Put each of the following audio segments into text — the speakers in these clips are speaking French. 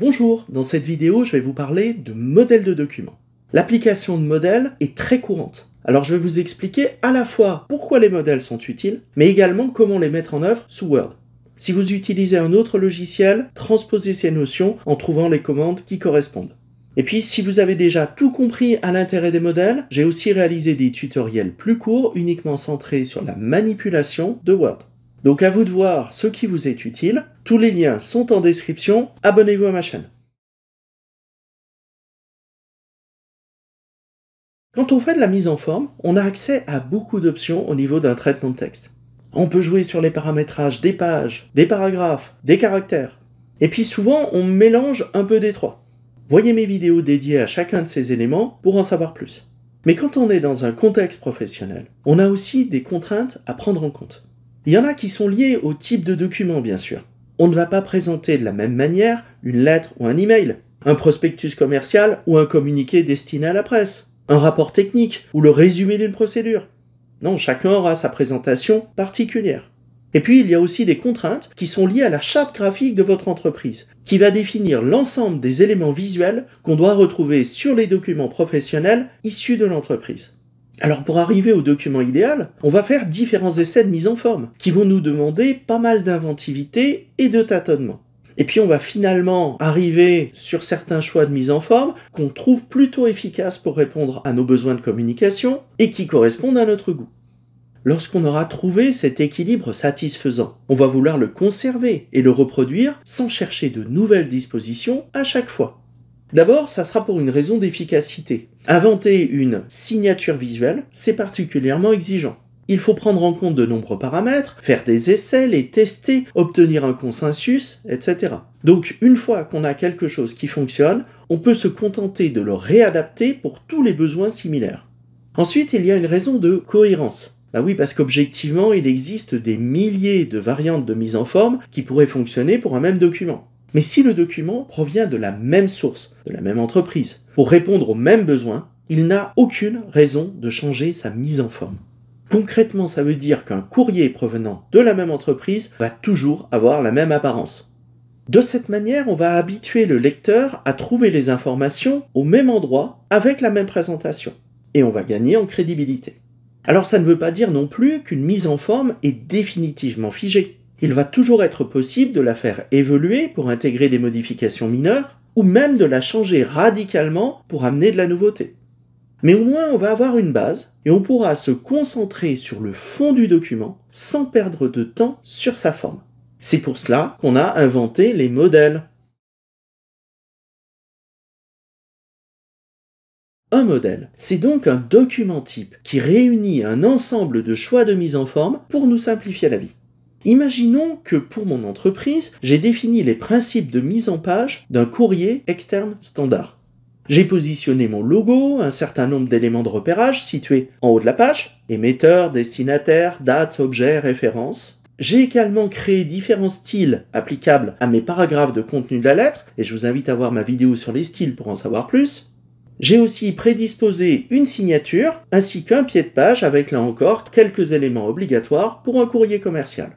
Bonjour, dans cette vidéo je vais vous parler de modèles de documents. L'application de modèles est très courante. Alors je vais vous expliquer à la fois pourquoi les modèles sont utiles, mais également comment les mettre en œuvre sous Word. Si vous utilisez un autre logiciel, transposez ces notions en trouvant les commandes qui correspondent. Et puis, si vous avez déjà tout compris à l'intérêt des modèles, j'ai aussi réalisé des tutoriels plus courts, uniquement centrés sur la manipulation de Word. Donc à vous de voir ce qui vous est utile, tous les liens sont en description. Abonnez-vous à ma chaîne. Quand on fait de la mise en forme, on a accès à beaucoup d'options au niveau d'un traitement de texte. On peut jouer sur les paramétrages des pages, des paragraphes, des caractères. Et puis souvent, on mélange un peu des trois. Voyez mes vidéos dédiées à chacun de ces éléments pour en savoir plus. Mais quand on est dans un contexte professionnel, on a aussi des contraintes à prendre en compte. Il y en a qui sont liées au type de document, bien sûr. On ne va pas présenter de la même manière une lettre ou un email, un prospectus commercial ou un communiqué destiné à la presse, un rapport technique ou le résumé d'une procédure. Non, chacun aura sa présentation particulière. Et puis, il y a aussi des contraintes qui sont liées à la charte graphique de votre entreprise, qui va définir l'ensemble des éléments visuels qu'on doit retrouver sur les documents professionnels issus de l'entreprise. Alors pour arriver au document idéal, on va faire différents essais de mise en forme, qui vont nous demander pas mal d'inventivité et de tâtonnement. Et puis on va finalement arriver sur certains choix de mise en forme qu'on trouve plutôt efficaces pour répondre à nos besoins de communication et qui correspondent à notre goût. Lorsqu'on aura trouvé cet équilibre satisfaisant, on va vouloir le conserver et le reproduire sans chercher de nouvelles dispositions à chaque fois. D'abord, ça sera pour une raison d'efficacité. Inventer une signature visuelle, c'est particulièrement exigeant. Il faut prendre en compte de nombreux paramètres, faire des essais, les tester, obtenir un consensus, etc. Donc une fois qu'on a quelque chose qui fonctionne, on peut se contenter de le réadapter pour tous les besoins similaires. Ensuite, il y a une raison de cohérence. Bah oui, parce qu'objectivement, il existe des milliers de variantes de mise en forme qui pourraient fonctionner pour un même document. Mais si le document provient de la même source, de la même entreprise, pour répondre aux mêmes besoins, il n'a aucune raison de changer sa mise en forme. Concrètement, ça veut dire qu'un courrier provenant de la même entreprise va toujours avoir la même apparence. De cette manière, on va habituer le lecteur à trouver les informations au même endroit avec la même présentation. Et on va gagner en crédibilité. Alors ça ne veut pas dire non plus qu'une mise en forme est définitivement figée il va toujours être possible de la faire évoluer pour intégrer des modifications mineures, ou même de la changer radicalement pour amener de la nouveauté. Mais au moins on va avoir une base, et on pourra se concentrer sur le fond du document sans perdre de temps sur sa forme. C'est pour cela qu'on a inventé les modèles. Un modèle, c'est donc un document type qui réunit un ensemble de choix de mise en forme pour nous simplifier la vie. Imaginons que pour mon entreprise, j'ai défini les principes de mise en page d'un courrier externe standard. J'ai positionné mon logo, un certain nombre d'éléments de repérage situés en haut de la page, émetteur, destinataire, date, objet, référence. J'ai également créé différents styles applicables à mes paragraphes de contenu de la lettre, et je vous invite à voir ma vidéo sur les styles pour en savoir plus. J'ai aussi prédisposé une signature, ainsi qu'un pied de page avec là encore quelques éléments obligatoires pour un courrier commercial.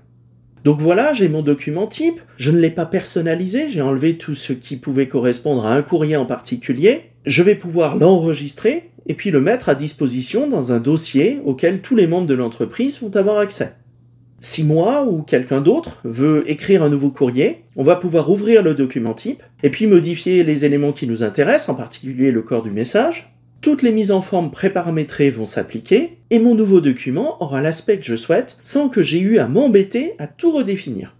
Donc voilà, j'ai mon document type, je ne l'ai pas personnalisé, j'ai enlevé tout ce qui pouvait correspondre à un courrier en particulier, je vais pouvoir l'enregistrer et puis le mettre à disposition dans un dossier auquel tous les membres de l'entreprise vont avoir accès. Si moi ou quelqu'un d'autre veut écrire un nouveau courrier, on va pouvoir ouvrir le document type et puis modifier les éléments qui nous intéressent, en particulier le corps du message, toutes les mises en forme préparamétrées vont s'appliquer, et mon nouveau document aura l'aspect que je souhaite sans que j'ai eu à m'embêter à tout redéfinir.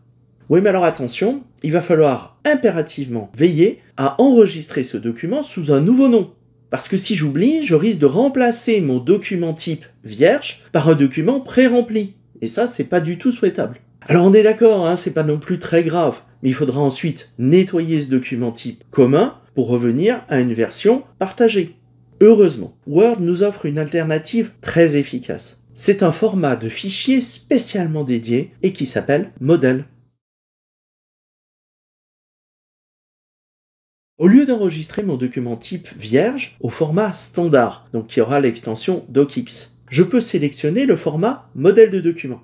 Oui mais alors attention, il va falloir impérativement veiller à enregistrer ce document sous un nouveau nom. Parce que si j'oublie, je risque de remplacer mon document type vierge par un document pré-rempli. Et ça, c'est pas du tout souhaitable. Alors on est d'accord, hein, c'est pas non plus très grave, mais il faudra ensuite nettoyer ce document type commun pour revenir à une version partagée. Heureusement, Word nous offre une alternative très efficace. C'est un format de fichier spécialement dédié et qui s'appelle modèle. Au lieu d'enregistrer mon document type vierge au format standard, donc qui aura l'extension docx, je peux sélectionner le format modèle de document.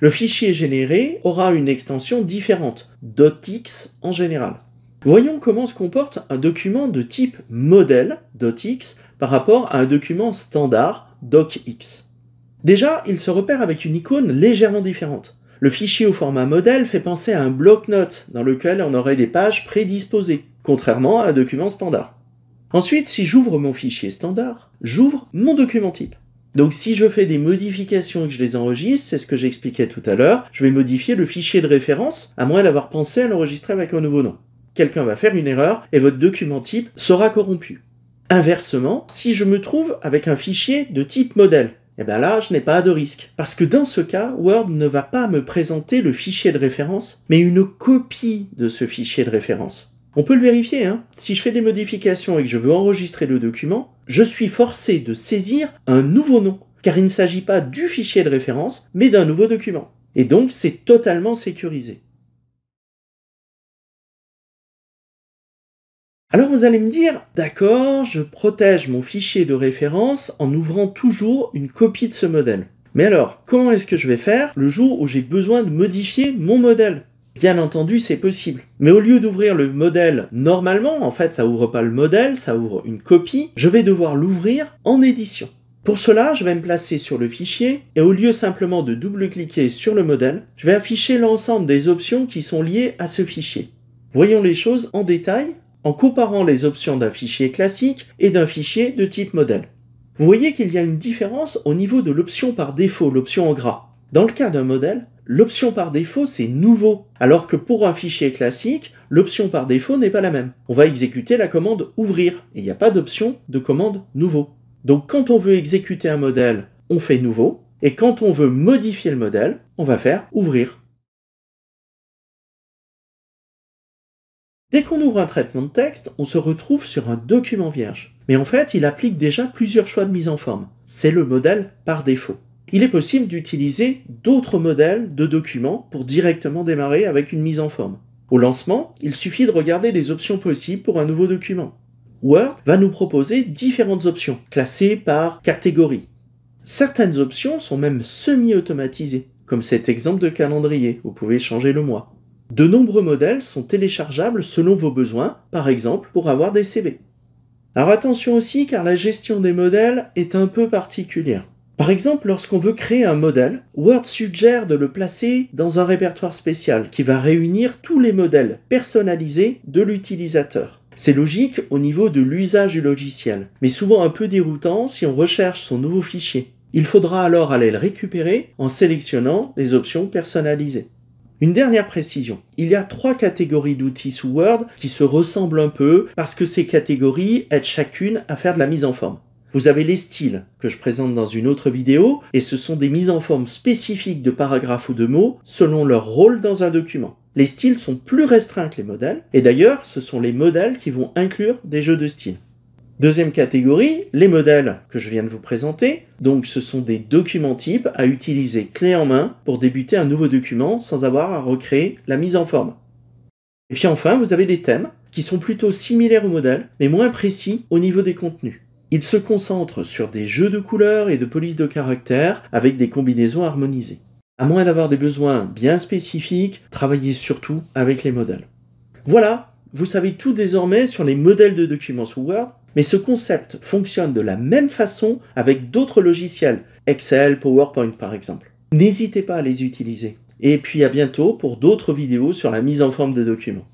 Le fichier généré aura une extension différente, .docx en général. Voyons comment se comporte un document de type modèle, .x, par rapport à un document standard, docx. Déjà, il se repère avec une icône légèrement différente. Le fichier au format modèle fait penser à un bloc-notes dans lequel on aurait des pages prédisposées, contrairement à un document standard. Ensuite, si j'ouvre mon fichier standard, j'ouvre mon document type. Donc si je fais des modifications et que je les enregistre, c'est ce que j'expliquais tout à l'heure, je vais modifier le fichier de référence, à moins d'avoir pensé à l'enregistrer avec un nouveau nom quelqu'un va faire une erreur et votre document type sera corrompu. Inversement, si je me trouve avec un fichier de type modèle, et eh bien là, je n'ai pas de risque. Parce que dans ce cas, Word ne va pas me présenter le fichier de référence, mais une copie de ce fichier de référence. On peut le vérifier, hein. Si je fais des modifications et que je veux enregistrer le document, je suis forcé de saisir un nouveau nom, car il ne s'agit pas du fichier de référence, mais d'un nouveau document. Et donc, c'est totalement sécurisé. Alors vous allez me dire, d'accord, je protège mon fichier de référence en ouvrant toujours une copie de ce modèle. Mais alors, comment est-ce que je vais faire le jour où j'ai besoin de modifier mon modèle Bien entendu, c'est possible. Mais au lieu d'ouvrir le modèle normalement, en fait, ça ouvre pas le modèle, ça ouvre une copie, je vais devoir l'ouvrir en édition. Pour cela, je vais me placer sur le fichier et au lieu simplement de double-cliquer sur le modèle, je vais afficher l'ensemble des options qui sont liées à ce fichier. Voyons les choses en détail en comparant les options d'un fichier classique et d'un fichier de type modèle. Vous voyez qu'il y a une différence au niveau de l'option par défaut, l'option en gras. Dans le cas d'un modèle, l'option par défaut c'est nouveau, alors que pour un fichier classique, l'option par défaut n'est pas la même. On va exécuter la commande ouvrir, et il n'y a pas d'option de commande nouveau. Donc quand on veut exécuter un modèle, on fait nouveau, et quand on veut modifier le modèle, on va faire ouvrir. Dès qu'on ouvre un traitement de texte, on se retrouve sur un document vierge. Mais en fait, il applique déjà plusieurs choix de mise en forme. C'est le modèle par défaut. Il est possible d'utiliser d'autres modèles de documents pour directement démarrer avec une mise en forme. Au lancement, il suffit de regarder les options possibles pour un nouveau document. Word va nous proposer différentes options, classées par catégorie. Certaines options sont même semi-automatisées, comme cet exemple de calendrier, vous pouvez changer le mois. De nombreux modèles sont téléchargeables selon vos besoins, par exemple pour avoir des CV. Alors attention aussi car la gestion des modèles est un peu particulière. Par exemple, lorsqu'on veut créer un modèle, Word suggère de le placer dans un répertoire spécial qui va réunir tous les modèles personnalisés de l'utilisateur. C'est logique au niveau de l'usage du logiciel, mais souvent un peu déroutant si on recherche son nouveau fichier. Il faudra alors aller le récupérer en sélectionnant les options personnalisées. Une dernière précision. Il y a trois catégories d'outils sous Word qui se ressemblent un peu parce que ces catégories aident chacune à faire de la mise en forme. Vous avez les styles que je présente dans une autre vidéo et ce sont des mises en forme spécifiques de paragraphes ou de mots selon leur rôle dans un document. Les styles sont plus restreints que les modèles et d'ailleurs ce sont les modèles qui vont inclure des jeux de style. Deuxième catégorie, les modèles que je viens de vous présenter. Donc ce sont des documents types à utiliser clé en main pour débuter un nouveau document sans avoir à recréer la mise en forme. Et puis enfin, vous avez des thèmes qui sont plutôt similaires aux modèles, mais moins précis au niveau des contenus. Ils se concentrent sur des jeux de couleurs et de polices de caractères avec des combinaisons harmonisées. À moins d'avoir des besoins bien spécifiques, travaillez surtout avec les modèles. Voilà, vous savez tout désormais sur les modèles de documents sous Word mais ce concept fonctionne de la même façon avec d'autres logiciels, Excel, PowerPoint par exemple. N'hésitez pas à les utiliser. Et puis à bientôt pour d'autres vidéos sur la mise en forme de documents.